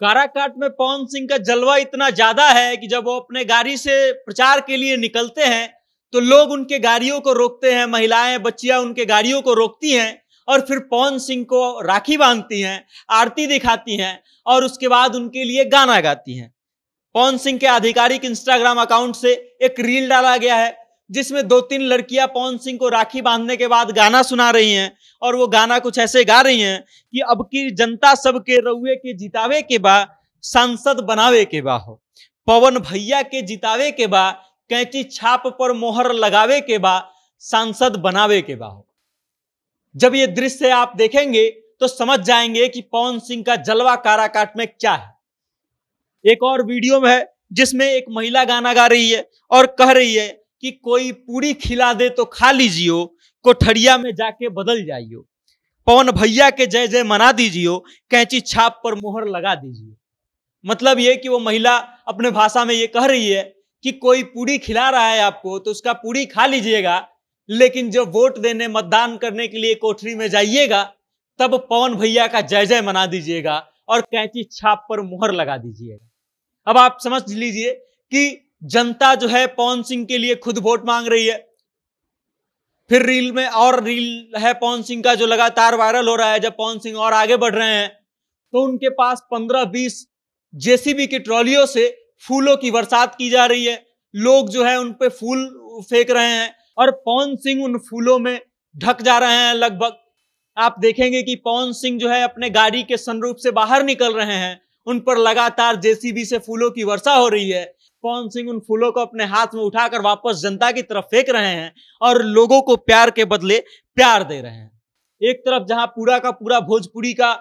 काराकाट में पवन सिंह का जलवा इतना ज्यादा है कि जब वो अपने गाड़ी से प्रचार के लिए निकलते हैं तो लोग उनके गाड़ियों को रोकते हैं महिलाएं बच्चियां उनके गाड़ियों को रोकती हैं और फिर पवन सिंह को राखी बांधती हैं आरती दिखाती हैं और उसके बाद उनके लिए गाना गाती हैं पवन सिंह के आधिकारिक इंस्टाग्राम अकाउंट से एक रील डाला गया है जिसमें दो तीन लड़कियां पवन सिंह को राखी बांधने के बाद गाना सुना रही हैं और वो गाना कुछ ऐसे गा रही हैं कि अब की जनता सबके रउए के जितावे के बा सांसद बनावे के बा हो पवन भैया के जितावे के बा कैंची छाप पर मोहर लगावे के बा सांसद बनावे के बा हो जब ये दृश्य आप देखेंगे तो समझ जाएंगे कि पवन सिंह का जलवा काराकाट में क्या है एक और वीडियो में है जिसमें एक महिला गाना गा रही है और कह रही है कि कोई पूरी खिला दे तो खा लीजियो कोठरिया में जाके बदल जाइयो पवन भैया के जय जय मना दीजियो कैंची छाप पर मोहर लगा दीजिए मतलब ये कि वो महिला अपने भाषा में ये कह रही है कि कोई पूरी खिला रहा है आपको तो उसका पूरी खा लीजिएगा लेकिन जब वोट देने मतदान करने के लिए कोठरी में जाइएगा तब पवन भैया का जय जय मना दीजिएगा और कैंची छाप पर मोहर लगा दीजिएगा अब आप समझ लीजिए कि जनता जो है पवन सिंह के लिए खुद वोट मांग रही है फिर रील में और रील है पवन सिंह का जो लगातार वायरल हो रहा है जब पवन सिंह और आगे बढ़ रहे हैं तो उनके पास पंद्रह बीस जेसीबी की ट्रॉलियों से फूलों की बरसात की जा रही है लोग जो है उन पर फूल फेंक रहे हैं और पवन सिंह उन फूलों में ढक जा रहे हैं लगभग आप देखेंगे कि पवन सिंह जो है अपने गाड़ी के सनरूप से बाहर निकल रहे हैं उन पर लगातार जेसीबी से फूलों की वर्षा हो रही है पवन सिंह उन फूलों को अपने हाथ में उठाकर वापस जनता की तरफ फेंक रहे हैं और लोगों को प्यार के बदले प्यार दे रहे हैं एक तरफ जहां पूरा का पूरा भोजपुरी का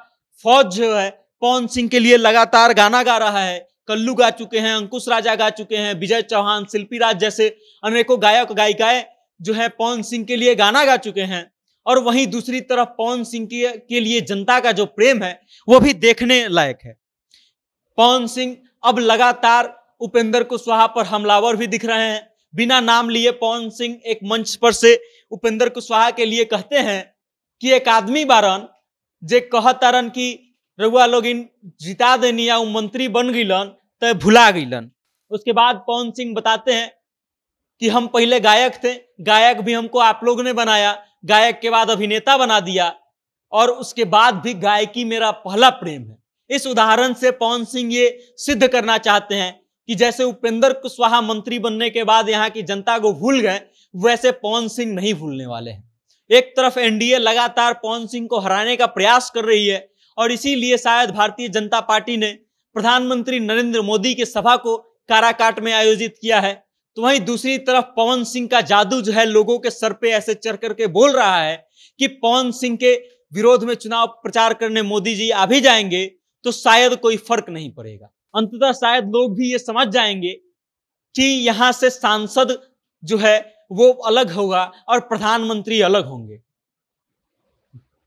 फौज जो है पवन सिंह के लिए लगातार गाना गा रहा है कल्लू गा चुके हैं अंकुश राजा गा चुके हैं विजय चौहान शिल्पी राज जैसे अनेकों गायक गायिकाएं जो है पवन सिंह के लिए गाना गा चुके हैं और वहीं दूसरी तरफ पवन सिंह के लिए जनता का जो प्रेम है वो भी देखने लायक है पवन सिंह अब लगातार उपेंद्र कुशवाहा पर हमलावर भी दिख रहे हैं बिना नाम लिए पवन सिंह एक मंच पर से उपेंद्र कुशवाहा के लिए कहते हैं कि एक आदमी बारन जे तारन की रउआ लोग इन जिता देनी या मंत्री बन गईलन तो भुला गईलन उसके बाद पवन सिंह बताते हैं कि हम पहले गायक थे गायक भी हमको आप लोग ने बनाया गायक के बाद अभिनेता बना दिया और उसके बाद भी गायकी मेरा पहला प्रेम है इस उदाहरण से पवन सिंह ये सिद्ध करना चाहते हैं कि जैसे उपेंद्र कुशवाहा मंत्री बनने के बाद यहाँ की जनता को भूल गए वैसे पवन सिंह नहीं भूलने वाले हैं एक तरफ एनडीए लगातार पवन सिंह को हराने का प्रयास कर रही है और इसीलिए शायद भारतीय जनता पार्टी ने प्रधानमंत्री नरेंद्र मोदी के सभा को काराकाट में आयोजित किया है तो वहीं दूसरी तरफ पवन सिंह का जादू जो है लोगों के सर पे ऐसे चढ़ करके बोल रहा है कि पवन सिंह के विरोध में चुनाव प्रचार करने मोदी जी आ भी जाएंगे तो शायद कोई फर्क नहीं पड़ेगा अंततः शायद लोग भी ये समझ जाएंगे कि यहां से सांसद जो है वो अलग होगा और प्रधानमंत्री अलग होंगे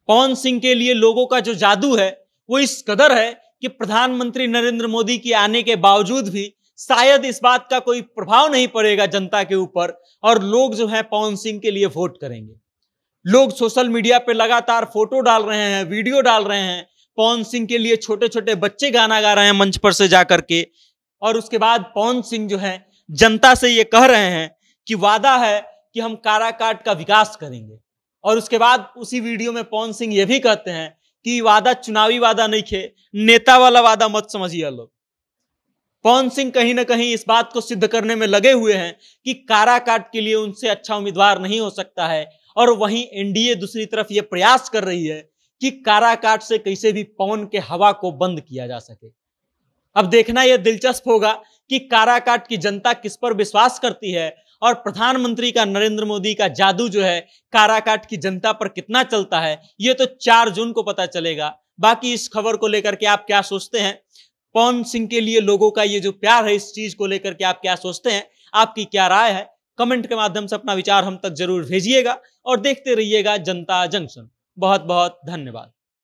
पवन सिंह के लिए लोगों का जो जादू है वो इस कदर है कि प्रधानमंत्री नरेंद्र मोदी के आने के बावजूद भी शायद इस बात का कोई प्रभाव नहीं पड़ेगा जनता के ऊपर और लोग जो है पवन सिंह के लिए वोट करेंगे लोग सोशल मीडिया पर लगातार फोटो डाल रहे हैं वीडियो डाल रहे हैं पवन सिंह के लिए छोटे छोटे बच्चे गाना गा रहे हैं मंच पर से जा करके और उसके बाद पवन सिंह जो है जनता से ये कह रहे हैं कि वादा है कि हम काराकाट का विकास करेंगे और उसके बाद उसी वीडियो में पवन सिंह ये भी कहते हैं कि वादा चुनावी वादा नहीं थे नेता वाला वादा मत समझिए लोग पवन सिंह कहीं ना कहीं इस बात को सिद्ध करने में लगे हुए हैं कि काराकाट के लिए उनसे अच्छा उम्मीदवार नहीं हो सकता है और वहीं एनडीए दूसरी तरफ ये प्रयास कर रही है कि काराकाट से कैसे भी पवन के हवा को बंद किया जा सके अब देखना यह दिलचस्प होगा कि काराकाट की जनता किस पर विश्वास करती है और प्रधानमंत्री का नरेंद्र मोदी का जादू जो है काराकाट की जनता पर कितना चलता है ये तो चार जून को पता चलेगा बाकी इस खबर को लेकर के आप क्या सोचते हैं पवन सिंह के लिए लोगों का ये जो प्यार है इस चीज को लेकर के आप क्या सोचते हैं आपकी क्या राय है कमेंट के माध्यम से अपना विचार हम तक जरूर भेजिएगा और देखते रहिएगा जनता जंक्शन बहुत बहुत धन्यवाद